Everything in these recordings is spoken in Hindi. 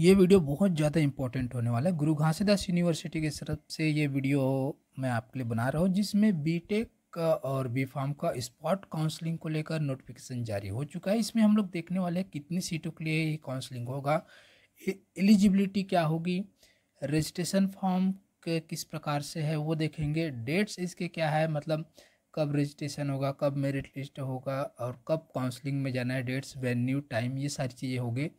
ये वीडियो बहुत ज़्यादा इंपॉर्टेंट होने वाला है गुरु घासीदास यूनिवर्सिटी की तरफ से ये वीडियो मैं आपके लिए बना रहा हूँ जिसमें बीटेक का और बी फार्म का स्पॉट काउंसलिंग को लेकर नोटिफिकेशन जारी हो चुका है इसमें हम लोग देखने वाले हैं कितनी सीटों के लिए ये काउंसलिंग होगा एलिजिबिलिटी क्या होगी रजिस्ट्रेशन फॉर्म के किस प्रकार से है वो देखेंगे डेट्स इसके क्या है मतलब कब रजिस्ट्रेशन होगा कब मेरिट लिस्ट होगा और कब काउंसलिंग में जाना है डेट्स वेन्यू टाइम ये सारी चीज़ें होगी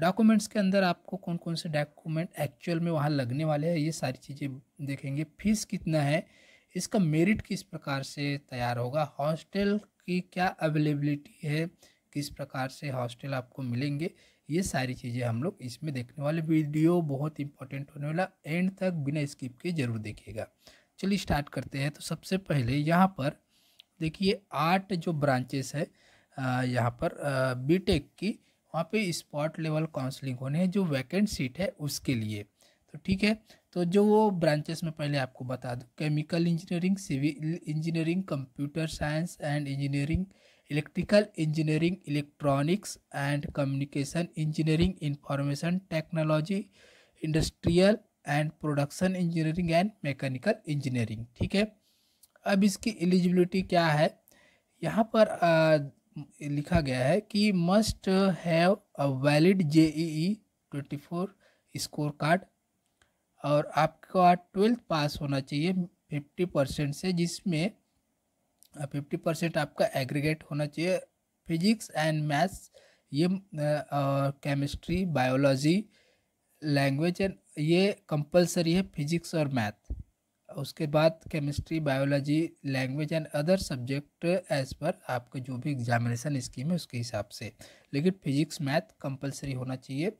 डॉक्यूमेंट्स के अंदर आपको कौन कौन से डॉक्यूमेंट एक्चुअल में वहाँ लगने वाले हैं ये सारी चीज़ें देखेंगे फीस कितना है इसका मेरिट किस प्रकार से तैयार होगा हॉस्टल की क्या अवेलेबिलिटी है किस प्रकार से हॉस्टल आपको मिलेंगे ये सारी चीज़ें हम लोग इसमें देखने वाले वीडियो बहुत इंपॉर्टेंट होने वाला एंड तक बिना स्किप के ज़रूर देखिएगा चलिए स्टार्ट करते हैं तो सबसे पहले यहाँ पर देखिए आठ जो ब्रांचेस है यहाँ पर बीटेक की वहाँ पे स्पॉट लेवल काउंसलिंग होने हैं जो वैकेंट सीट है उसके लिए तो ठीक है तो जो वो ब्रांचेस में पहले आपको बता दूँ chemical engineering civil engineering computer science and engineering electrical engineering electronics and communication engineering information technology industrial and production engineering and mechanical engineering ठीक है अब इसकी एलिजिबिलिटी क्या है यहाँ पर आ, लिखा गया है कि must have a valid J E twenty four score card और आपका ट्वेल्थ पास होना चाहिए फिफ्टी परसेंट से जिसमें फिफ्टी परसेंट आपका एग्रीगेट होना चाहिए फिजिक्स एंड मैथ्स ये केमिस्ट्री बायोलॉजी लैंग्वेज एंड ये कंपलसरी है फिजिक्स और मैथ उसके बाद chemistry biology language and other subject as पर आपके जो भी एग्जामिनेशन स्कीम है उसके हिसाब से लेकिन फिजिक्स मैथ कंपलसरी होना चाहिए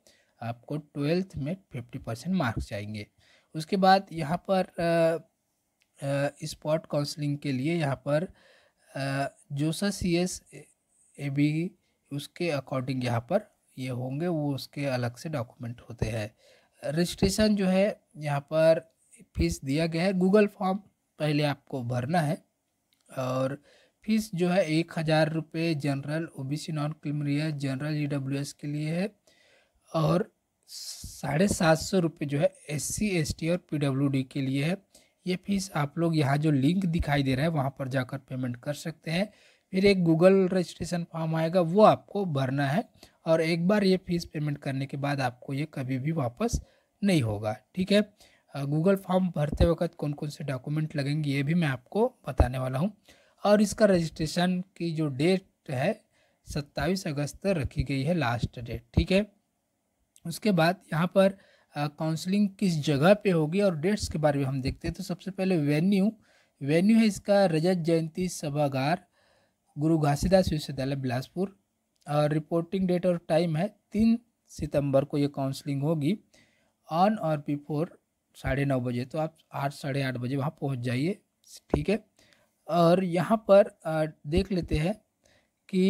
आपको ट्वेल्थ में फिफ्टी परसेंट मार्क्स चाहिए उसके बाद यहाँ पर स्पॉट काउंसलिंग के लिए यहाँ पर JoSAA C S A B उसके अकॉर्डिंग यहाँ पर ये यह होंगे वो उसके अलग से डॉक्यूमेंट होते हैं रजिस्ट्रेशन जो है यहाँ पर फीस दिया गया है गूगल फॉर्म पहले आपको भरना है और फीस जो है एक हज़ार रुपये general O B C non criminal general E W S के लिए है और साढ़े सात सौ रुपये जो है एस सी एस टी और पी डब्ल्यू डी के लिए है ये फीस आप लोग यहाँ जो लिंक दिखाई दे रहा है वहाँ पर जाकर पेमेंट कर सकते हैं फिर एक गूगल रजिस्ट्रेशन फॉर्म आएगा वो आपको भरना है और एक बार ये फीस पेमेंट करने के बाद आपको ये कभी भी वापस नहीं होगा ठीक है गूगल फॉर्म भरते वक्त कौन कौन से डॉक्यूमेंट लगेंगे ये भी मैं आपको बताने वाला हूँ और इसका रजिस्ट्रेशन की जो डेट है सत्ताईस अगस्त रखी गई है लास्ट डेट ठीक है उसके बाद यहाँ पर काउंसलिंग किस जगह पे होगी और डेट्स के बारे में हम देखते हैं तो सबसे पहले वेन्यू वेन्यू है इसका रजत जयंती सभागार गुरु घासीदास विश्वविद्यालय बिलासपुर और रिपोर्टिंग डेट और टाइम है तीन सितंबर को ये काउंसलिंग होगी ऑन और बिफोर साढ़े नौ बजे तो आप आठ साढ़े आठ बजे वहाँ पहुँच जाइए ठीक है और यहाँ पर देख लेते हैं कि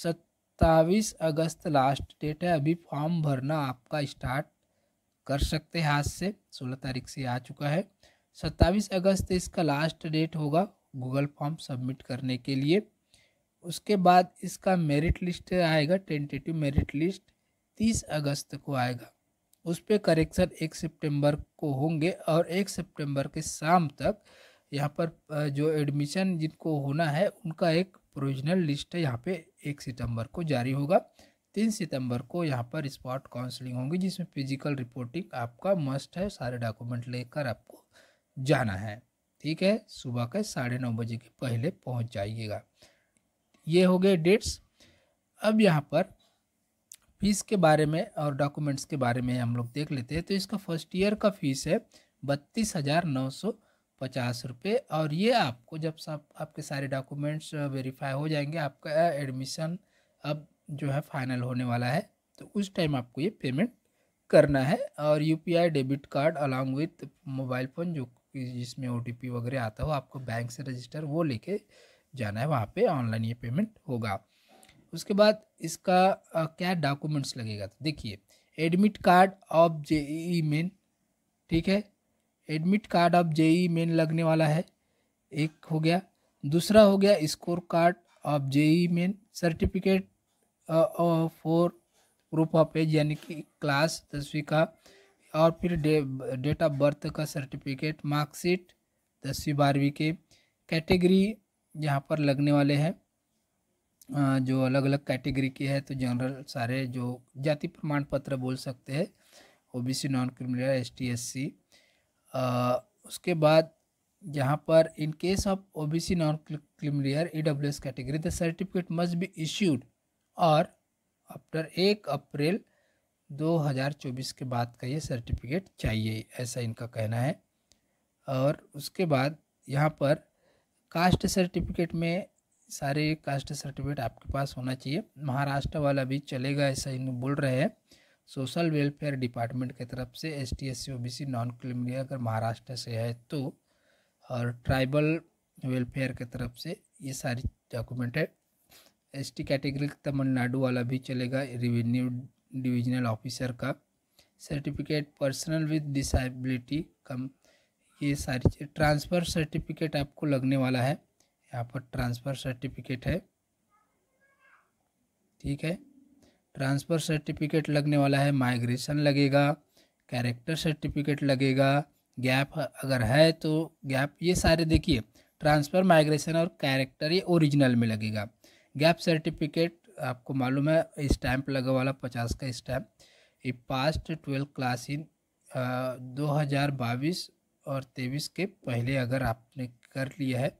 सत्ताईस अगस्त लास्ट डेट है अभी फॉर्म भरना आपका स्टार्ट कर सकते हैं आज से सोलह तारीख से आ चुका है सत्ताईस अगस्त इसका लास्ट डेट होगा गूगल फॉर्म सबमिट करने के लिए उसके बाद इसका मेरिट लिस्ट आएगा टेंटेटिव मेरिट लिस्ट तीस अगस्त को आएगा उस पर करेक्शन एक सितंबर को होंगे और एक सितंबर के शाम तक यहाँ पर जो एडमिशन जिनको होना है उनका एक प्रोविजनल लिस्ट है यहाँ पे एक सितंबर को जारी होगा तीन सितंबर को यहाँ पर स्पॉट काउंसलिंग होगी जिसमें फिजिकल रिपोर्टिंग आपका मस्ट है सारे डॉक्यूमेंट लेकर आपको जाना है ठीक है सुबह के साढ़े नौ बजे के पहले पहुँच जाइएगा ये हो गए डेट्स अब यहाँ पर फीस के बारे में और डॉक्यूमेंट्स के बारे में हम लोग देख लेते हैं तो इसका फर्स्ट ईयर का फीस है बत्तीस हज़ार नौ सौ पचास रुपये और ये आपको जब सब आपके सारे डॉक्यूमेंट्स वेरीफाई हो जाएंगे आपका एडमिशन अब जो है फाइनल होने वाला है तो उस टाइम आपको ये पेमेंट करना है और you debit card along with mobile phone जो जिसमें ओ वगैरह आता हो आपको बैंक से रजिस्टर वो लेके जाना है वहाँ पे ऑनलाइन ये पेमेंट होगा उसके बाद इसका आ, क्या डॉक्यूमेंट्स लगेगा तो देखिए admit card of J E main ठीक है admit card of J E main लगने वाला है एक हो गया दूसरा हो गया score card of J E main certificate for proof of age यानी कि क्लास दसवीं का और फिर डे डेट ऑफ बर्थ का सर्टिफिकेट मार्कशीट दसवीं बारहवीं के कैटेगरी यहाँ पर लगने वाले हैं जो अलग अलग कैटेगरी की है तो जनरल सारे जो जाति प्रमाण पत्र बोल सकते हैं OBC non criminal S T S C उसके बाद यहाँ पर in case of OBC non criminal E W S category the certificate must be issued और आफ्टर एक अप्रैल 2024 के बाद का ये सर्टिफिकेट चाहिए ऐसा इनका कहना है और उसके बाद यहाँ पर कास्ट सर्टिफिकेट में सारे कास्ट सर्टिफिकेट आपके पास होना चाहिए महाराष्ट्र वाला भी चलेगा ऐसा इन बोल रहे हैं सोशल वेलफेयर डिपार्टमेंट की तरफ से S T S C O B C non criminal अगर महाराष्ट्र से है तो और ट्राइबल वेलफेयर की तरफ से ये सारी डॉक्यूमेंट है एस टी कैटेगरी तमिलनाडु वाला भी चलेगा रिवेन्यू डिविजनल ऑफिसर का सर्टिफिकेट पर्सनल विद डिसबिलिटी कम ये सारी ट्रांसफ़र सर्टिफिकेट आपको लगने वाला है यहाँ पर ट्रांसफ़र सर्टिफिकेट है ठीक है ट्रांसफ़र सर्टिफिकेट लगने वाला है माइग्रेशन लगेगा कैरेक्टर सर्टिफिकेट लगेगा गैप अगर है तो गैप ये सारे देखिए ट्रांसफ़र माइग्रेशन और कैरेक्टर ये ओरिजिनल में लगेगा गैप सर्टिफिकेट आपको मालूम है स्टैम्प लगा वाला पचास का स्टैम्प ये पास्ट ट्वेल्थ क्लास इन दो हज़ार बाईस और तेईस के पहले अगर आपने कर लिया है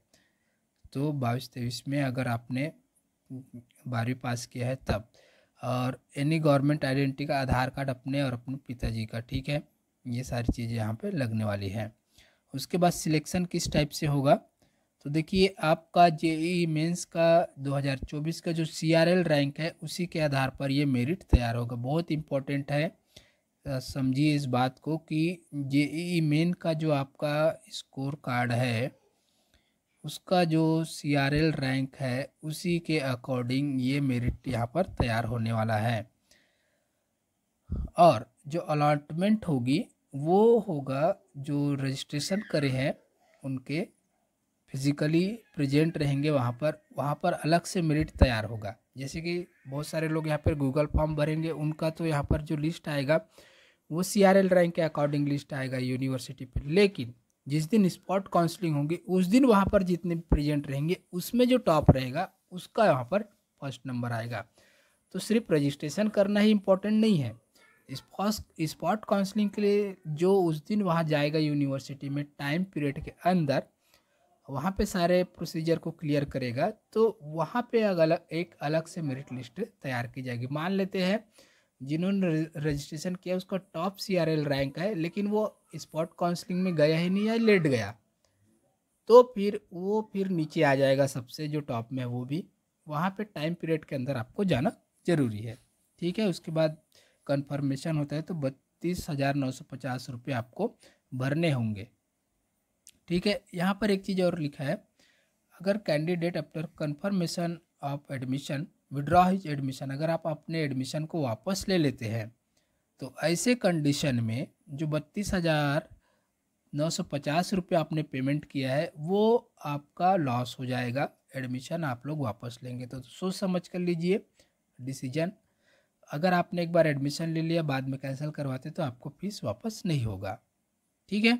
तो बाईस तेईस में अगर आपने बारहवीं पास किया है तब और एनी गवर्नमेंट आइडेंटिटी का आधार कार्ड अपने और अपने पिताजी का ठीक है ये सारी चीज़ें यहाँ पे लगने वाली हैं उसके बाद सिलेक्शन किस टाइप से होगा तो देखिए आपका ई मेन्स e e का 2024 का जो एल रैंक है उसी के आधार पर ये मेरिट तैयार होगा बहुत इम्पोर्टेंट है समझिए इस बात को कि ई मेन e का जो आपका स्कोर कार्ड है उसका जो सी आर एल रैंक है उसी के अकॉर्डिंग ये मेरिट यहाँ पर तैयार होने वाला है और जो अलाटमेंट होगी वो होगा जो रजिस्ट्रेशन करे हैं उनके फिज़िकली प्रेजेंट रहेंगे वहाँ पर वहाँ पर अलग से मेरिट तैयार होगा जैसे कि बहुत सारे लोग यहाँ पर गूगल फॉर्म भरेंगे उनका तो यहाँ पर जो लिस्ट आएगा वो सी आर एल रैंक के अकॉर्डिंग लिस्ट आएगा यूनिवर्सिटी पर लेकिन जिस दिन स्पॉट काउंसलिंग होगी उस दिन वहाँ पर जितने प्रेजेंट रहेंगे उसमें जो टॉप रहेगा उसका वहाँ पर फर्स्ट नंबर आएगा तो सिर्फ रजिस्ट्रेशन करना ही इम्पोर्टेंट नहीं है स्पॉट काउंसलिंग के लिए जो उस दिन वहाँ जाएगा यूनिवर्सिटी में टाइम पीरियड के अंदर वहाँ पे सारे प्रोसीजर को क्लियर करेगा तो वहाँ पे अलग एक अलग से मेरिट लिस्ट तैयार की जाएगी मान लेते हैं जिन्होंने रजिस्ट्रेशन किया उसका टॉप सी रैंक है लेकिन वो स्पॉट काउंसलिंग में गया ही नहीं या लेट गया तो फिर वो फिर नीचे आ जाएगा सबसे जो टॉप में है वो भी वहाँ पे टाइम पीरियड के अंदर आपको जाना ज़रूरी है ठीक है उसके बाद कंफर्मेशन होता है तो बत्तीस हज़ार नौ सौ पचास रुपये आपको भरने होंगे ठीक है यहाँ पर एक चीज़ और लिखा है अगर candidate after confirmation of admission withdraw his admission अगर आप अपने एडमिशन को वापस ले लेते हैं तो ऐसे कंडीशन में जो बत्तीस हज़ार नौ सौ पचास रुपये आपने पेमेंट किया है वो आपका लॉस हो जाएगा एडमिशन आप लोग वापस लेंगे तो सोच समझ कर लीजिए डिसीजन अगर आपने एक बार एडमिशन ले लिया बाद में कैंसिल करवाते तो आपको फीस वापस नहीं होगा ठीक है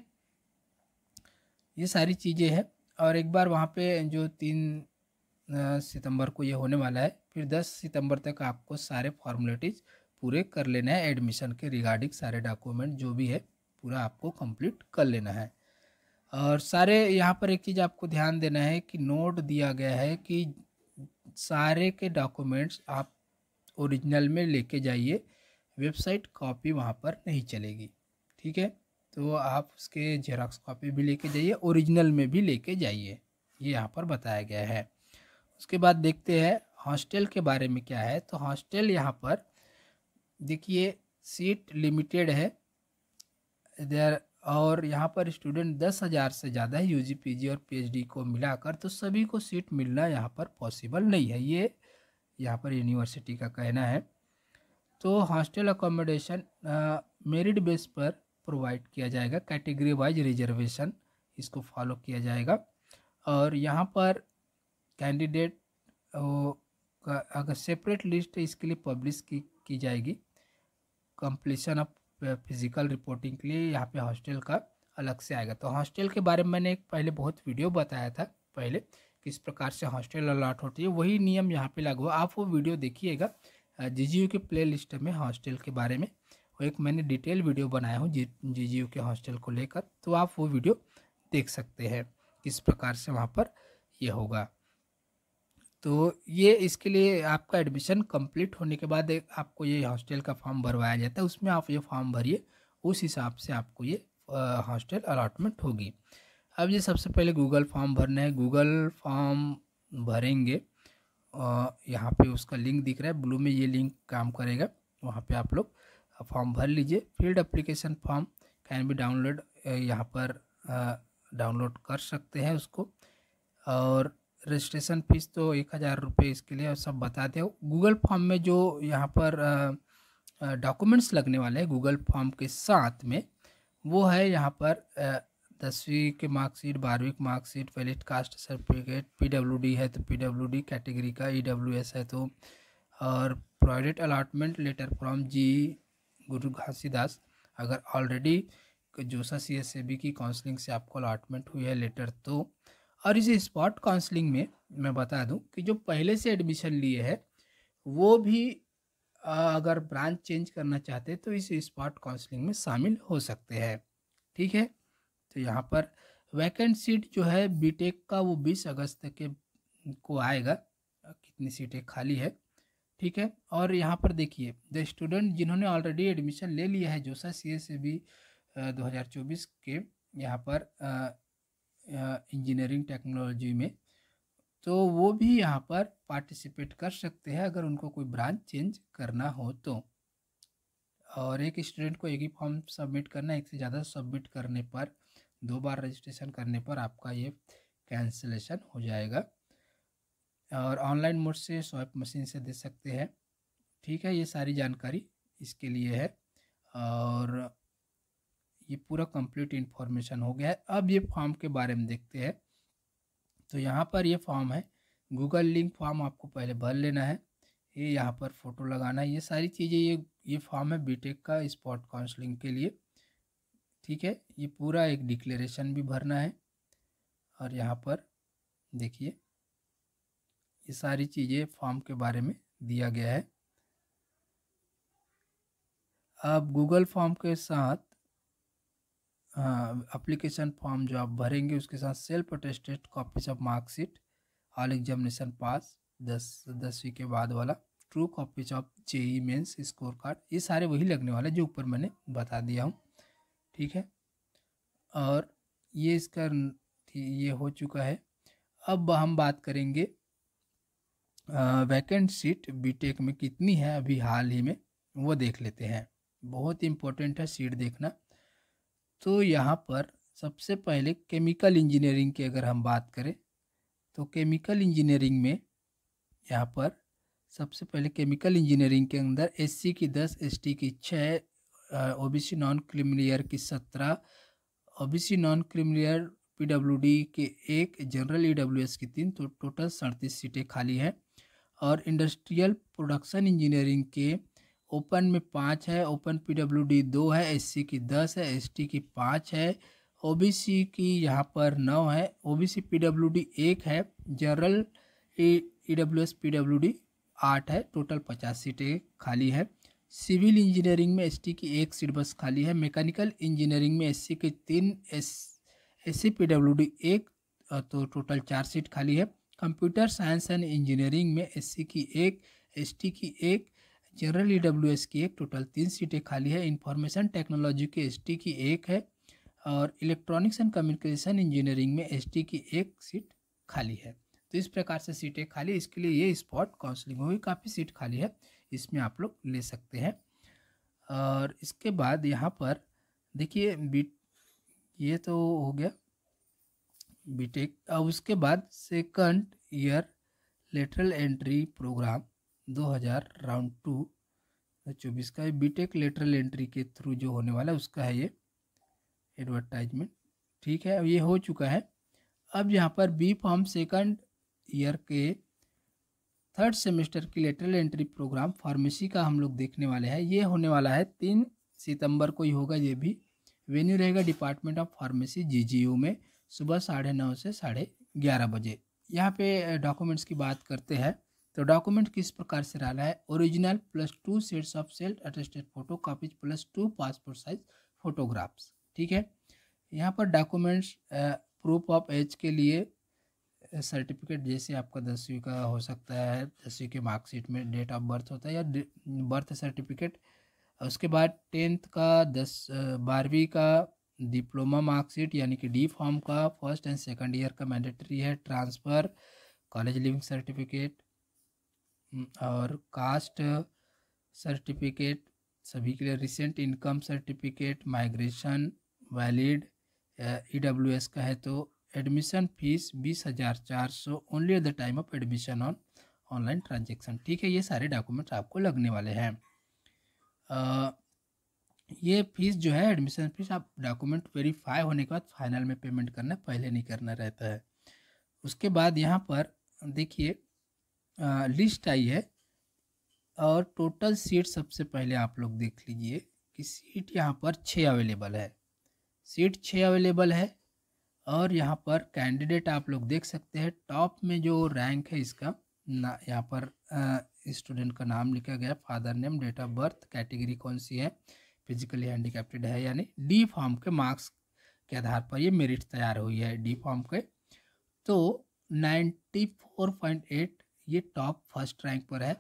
ये सारी चीज़ें हैं और एक बार वहाँ पे जो तीन सितंबर को ये होने वाला है फिर 10 सितंबर तक आपको सारे फॉर्मेलिटीज़ पूरे कर लेना है एडमिशन के रिगार्डिंग सारे डॉक्यूमेंट जो भी है पूरा आपको कंप्लीट कर लेना है और सारे यहाँ पर एक चीज़ आपको ध्यान देना है कि नोट दिया गया है कि सारे के डॉक्यूमेंट्स आप ओरिजिनल में लेके जाइए वेबसाइट कॉपी वहाँ पर नहीं चलेगी ठीक है तो आप उसके जेरॉक्स कॉपी भी लेके जाइए ओरिजिनल में भी लेके जाइए ये यहाँ पर बताया गया है उसके बाद देखते हैं हॉस्टल के बारे में क्या है तो हॉस्टल यहाँ पर देखिए सीट लिमिटेड है इधर और यहाँ पर स्टूडेंट दस हज़ार से ज़्यादा है यू जी और पीएचडी को मिलाकर तो सभी को सीट मिलना यहाँ पर पॉसिबल नहीं है ये यहाँ पर यूनिवर्सिटी का कहना है तो हॉस्टल अकोमोडेशन मेरिट बेस पर प्रोवाइड किया जाएगा कैटेगरी वाइज रिजर्वेशन इसको फॉलो किया जाएगा और यहाँ पर कैंडिडेट अगर सेपरेट लिस्ट इसके लिए पब्लिश की, की जाएगी कंप्लीसन ऑफ फिज़िकल रिपोर्टिंग के लिए यहाँ पे हॉस्टल का अलग से आएगा तो हॉस्टल के बारे में मैंने एक पहले बहुत वीडियो बताया था पहले किस प्रकार से हॉस्टल अलाट होती है वही नियम यहाँ पे लागू आप वो वीडियो देखिएगा जी uh, जी के प्ले लिस्ट में हॉस्टल के बारे में वो एक मैंने डिटेल वीडियो बनाया हूँ जी जी के हॉस्टल को लेकर तो आप वो वीडियो देख सकते हैं किस प्रकार से वहाँ पर ये होगा तो ये इसके लिए आपका एडमिशन कंप्लीट होने के बाद एक आपको ये हॉस्टल का फॉर्म भरवाया जाता है उसमें आप ये फॉर्म भरिए उस हिसाब से आपको ये हॉस्टल अलाटमेंट होगी अब ये सबसे पहले गूगल फॉर्म भरना है गूगल फॉर्म भरेंगे यहाँ पे उसका लिंक दिख रहा है ब्लू में ये लिंक काम करेगा वहाँ पे आप लोग फॉर्म भर लीजिए filled application form can be download यहाँ पर डाउनलोड कर सकते हैं उसको और रजिस्ट्रेशन फ़ीस तो एक हज़ार रुपये इसके लिए सब बताते दें गूगल फॉर्म में जो यहाँ पर डॉक्यूमेंट्स लगने वाले हैं गूगल फॉर्म के साथ में वो है यहाँ पर दसवीं के मार्कशीट बारहवीं की marksheet valid caste certificate PWD है तो पीडब्ल्यूडी कैटेगरी का ईडब्ल्यूएस है तो और प्रोवाइडेड अलाटमेंट लेटर फ्रॉम जी गुरु घासीदास अगर already JoSAA C S A B की काउंसलिंग से आपको अलाटमेंट हुई है लेटर तो और इस स्पॉट काउंसलिंग में मैं बता दूं कि जो पहले से एडमिशन लिए है वो भी अगर ब्रांच चेंज करना चाहते तो इस स्पॉट काउंसलिंग में शामिल हो सकते हैं ठीक है तो यहाँ पर वैकेंट सीट जो है बीटेक का वो बीस अगस्त के को आएगा कितनी सीटें खाली है ठीक है और यहाँ पर देखिए द स्टूडेंट जिन्होंने ऑलरेडी एडमिशन ले लिया है जोसा सी एस ए दो के यहाँ पर इंजीनियरिंग टेक्नोलॉजी में तो वो भी यहाँ पर पार्टिसिपेट कर सकते हैं अगर उनको कोई ब्रांच चेंज करना हो तो और एक स्टूडेंट को एक ही फॉर्म सबमिट करना एक से ज़्यादा सबमिट करने पर दो बार रजिस्ट्रेशन करने पर आपका ये कैंसिलेशन हो जाएगा और ऑनलाइन मोड से स्वैप मशीन से दे सकते हैं ठीक है ये सारी जानकारी इसके लिए है और ये पूरा कंप्लीट इन्फॉर्मेशन हो गया है अब ये फॉर्म के बारे में देखते हैं तो यहाँ पर ये फॉर्म है गूगल लिंक फॉर्म आपको पहले भर लेना है ये यहाँ पर फ़ोटो लगाना है ये सारी चीज़ें ये ये फॉर्म है बीटेक का स्पॉट काउंसलिंग के लिए ठीक है ये पूरा एक डिक्लेरेशन भी भरना है और यहाँ पर देखिए ये सारी चीज़ें फॉर्म के बारे में दिया गया है अब गूगल फॉर्म के साथ अप्लीकेशन फॉर्म जो आप भरेंगे उसके साथ self attested copies of marksheet all examination pass दस दसवीं के बाद वाला true copies of JEE mains score card ये सारे वही लगने वाले जो ऊपर मैंने बता दिया हूँ ठीक है और ये इसका ये हो चुका है अब हम बात करेंगे वैकेंट सीट बीटेक में कितनी है अभी हाल ही में वो देख लेते हैं बहुत इम्पोर्टेंट है सीट देखना तो यहाँ पर सबसे पहले केमिकल इंजीनियरिंग की अगर हम बात करें तो केमिकल इंजीनियरिंग में यहाँ पर सबसे पहले केमिकल इंजीनियरिंग के अंदर एससी की दस एसटी की छः ओबीसी नॉन क्रिमिलियर की सत्रह ओबीसी नॉन क्रिमिलियर पीडब्ल्यूडी के एक जनरल ईडब्ल्यूएस e की तीन तो टोटल सड़तीस सीटें खाली हैं और इंडस्ट्रियल प्रोडक्शन इंजीनियरिंग के ओपन में पाँच है ओपन पीडब्ल्यूडी दो है एससी की दस है एसटी की पाँच है ओबीसी की यहाँ पर नौ है ओबीसी पीडब्ल्यूडी एक है general E W S P आठ है टोटल पचास सीटें खाली है सिविल इंजीनियरिंग में एसटी की एक सीट बस खाली है मैकेनिकल इंजीनियरिंग में एससी की तीन S S C P W D एक तो टोटल चार सीट खाली है कंप्यूटर साइंस एंड इंजीनियरिंग में एससी की एक एसटी की एक जनरल ई डब्ल्यू एस की एक टोटल तीन सीटें खाली है इंफॉर्मेशन टेक्नोलॉजी की एस टी की एक है और इलेक्ट्रॉनिक्स एंड कम्युनिकेशन इंजीनियरिंग में एस टी की एक सीट खाली है तो इस प्रकार से सीटें खाली इसके लिए ये स्पॉट काउंसलिंग भी काफ़ी सीट खाली है इसमें आप लोग ले सकते हैं और इसके बाद यहाँ पर देखिए बी ये तो हो गया बीटेक और उसके बाद second year lateral entry program 2000 round two चौबीस का बीटेक लेटरल एंट्री के थ्रू जो होने वाला है उसका है ये एडवर्टाइजमेंट ठीक है ये हो चुका है अब यहाँ पर बी फॉर्म सेकंड ईयर के थर्ड सेमेस्टर की लेटरल एंट्री प्रोग्राम फार्मेसी का हम लोग देखने वाले हैं ये होने वाला है तीन सितंबर को ही होगा ये भी वेन्यू रहेगा डिपार्टमेंट ऑफ फार्मेसी जीजीयू में सुबह साढ़े नौ से साढ़े ग्यारह बजे यहाँ पे डॉक्यूमेंट्स की बात करते हैं तो डॉक्यूमेंट किस प्रकार से रहना है original plus two sets of self attested photo copies plus two passport size photographs ठीक है यहाँ पर डॉक्यूमेंट्स प्रूफ ऑफ एज के लिए सर्टिफिकेट जैसे आपका दसवीं का हो सकता है दसवीं के मार्कशीट में डेट ऑफ बर्थ होता है या बर्थ सर्टिफिकेट उसके बाद टेंथ का दस बारहवीं का डिप्लोमा मार्कशीट यानी कि डी फॉर्म का फर्स्ट एंड सेकंड ईयर का मैंडेटरी है ट्रांसफ़र कॉलेज लिविंग सर्टिफिकेट और कास्ट सर्टिफिकेट सभी के लिए recent income certificate migration valid E W S का है तो एडमिशन फीस बीस हज़ार चार सौ only at the time of admission on online transaction ठीक है ये सारे डॉक्यूमेंट्स आपको लगने वाले हैं ये फीस जो है एडमिशन फीस आप डॉक्यूमेंट वेरीफाई होने के बाद फाइनल में पेमेंट करना पहले नहीं करना रहता है उसके बाद यहाँ पर देखिए लिस्ट आई है और टोटल सीट सबसे पहले आप लोग देख लीजिए कि सीट यहाँ पर छः अवेलेबल है सीट छः अवेलेबल है और यहाँ पर कैंडिडेट आप लोग देख सकते हैं टॉप में जो रैंक है इसका ना यहाँ पर स्टूडेंट का नाम लिखा गया father name date of birth category कौन सी है फिजिकली हैंडीकैप्टेड है यानी डी फॉर्म के मार्क्स के आधार पर ये मेरिट तैयार हुई है डी फॉर्म के तो नाइन्टी फोर पॉइंट एट ये टॉप फर्स्ट रैंक पर है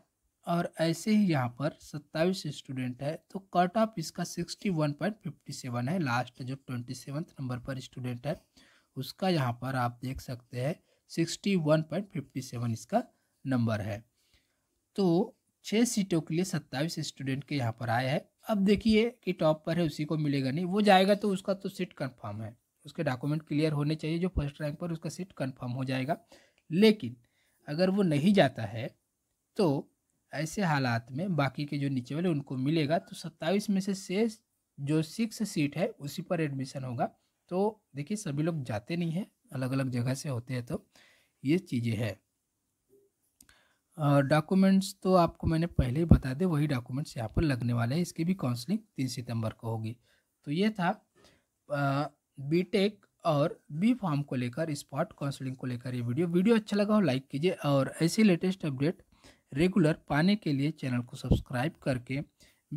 और ऐसे ही यहाँ पर सत्ताईस स्टूडेंट है तो कट ऑफ इसका sixty one point fifty seven है लास्ट जो ट्वेंटी सेवन्थ नंबर पर स्टूडेंट है उसका यहाँ पर आप देख सकते हैं sixty one point fifty seven इसका नंबर है तो छः सीटों के लिए सत्ताईस स्टूडेंट के यहाँ पर आए हैं अब देखिए कि टॉप पर है उसी को मिलेगा नहीं वो जाएगा तो उसका तो सीट कन्फर्म है उसके डॉक्यूमेंट क्लियर होने चाहिए जो फर्स्ट रैंक पर उसका सीट कन्फर्म हो जाएगा लेकिन अगर वो नहीं जाता है तो ऐसे हालात में बाकी के जो नीचे वाले उनको मिलेगा तो सत्ताईस में से शेष जो सिक्स सीट है उसी पर एडमिशन होगा तो देखिए सभी लोग जाते नहीं हैं अलग अलग जगह से होते हैं तो ये चीज़ें हैं डॉक्यूमेंट्स तो आपको मैंने पहले ही बता दें वही डॉक्यूमेंट्स यहाँ पर लगने वाले हैं इसकी भी काउंसलिंग तीन सितंबर को होगी तो ये था बीटेक और बी फॉर्म को लेकर स्पॉट काउंसलिंग को लेकर ये वीडियो वीडियो अच्छा लगा हो लाइक कीजिए और ऐसे लेटेस्ट अपडेट रेगुलर पाने के लिए चैनल को सब्सक्राइब करके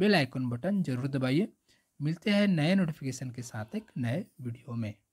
बेल आइकन बटन जरूर दबाइए मिलते हैं नए नोटिफिकेशन के साथ एक नए वीडियो में